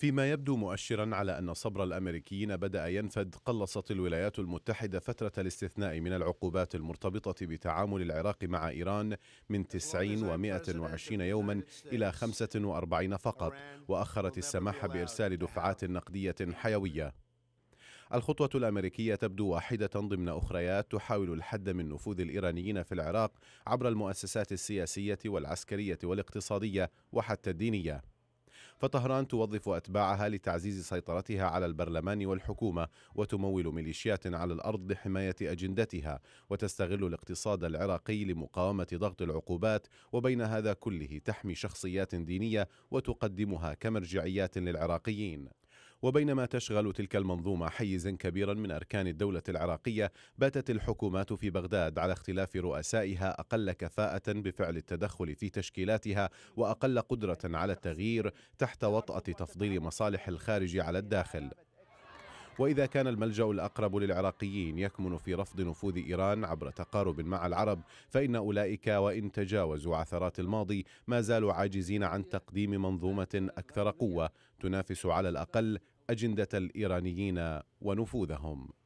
فيما يبدو مؤشرا على أن صبر الأمريكيين بدأ ينفد قلصت الولايات المتحدة فترة الاستثناء من العقوبات المرتبطة بتعامل العراق مع إيران من 90 و 120 يوما إلى 45 فقط وأخرت السماح بإرسال دفعات نقدية حيوية الخطوة الأمريكية تبدو واحدة ضمن أخريات تحاول الحد من نفوذ الإيرانيين في العراق عبر المؤسسات السياسية والعسكرية والاقتصادية وحتى الدينية فطهران توظف أتباعها لتعزيز سيطرتها على البرلمان والحكومة وتمول ميليشيات على الأرض لحماية أجندتها وتستغل الاقتصاد العراقي لمقاومة ضغط العقوبات وبين هذا كله تحمي شخصيات دينية وتقدمها كمرجعيات للعراقيين وبينما تشغل تلك المنظومة حيزا كبيرا من أركان الدولة العراقية باتت الحكومات في بغداد على اختلاف رؤسائها أقل كفاءة بفعل التدخل في تشكيلاتها وأقل قدرة على التغيير تحت وطأة تفضيل مصالح الخارج على الداخل وإذا كان الملجأ الأقرب للعراقيين يكمن في رفض نفوذ إيران عبر تقارب مع العرب فإن أولئك وإن تجاوزوا عثرات الماضي ما زالوا عاجزين عن تقديم منظومة أكثر قوة تنافس على الأقل أجندة الإيرانيين ونفوذهم